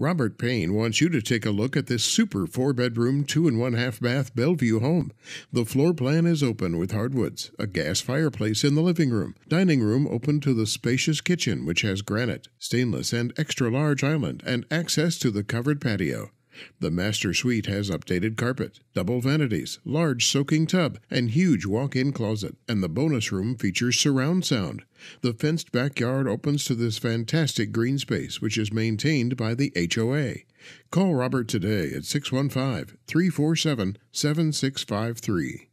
Robert Payne wants you to take a look at this super four bedroom, two and one half bath Bellevue home. The floor plan is open with hardwoods, a gas fireplace in the living room, dining room open to the spacious kitchen, which has granite, stainless, and extra large island, and access to the covered patio. The master suite has updated carpet, double vanities, large soaking tub, and huge walk in closet, and the bonus room features surround sound. The fenced backyard opens to this fantastic green space, which is maintained by the HOA. Call Robert today at 615 347 7653.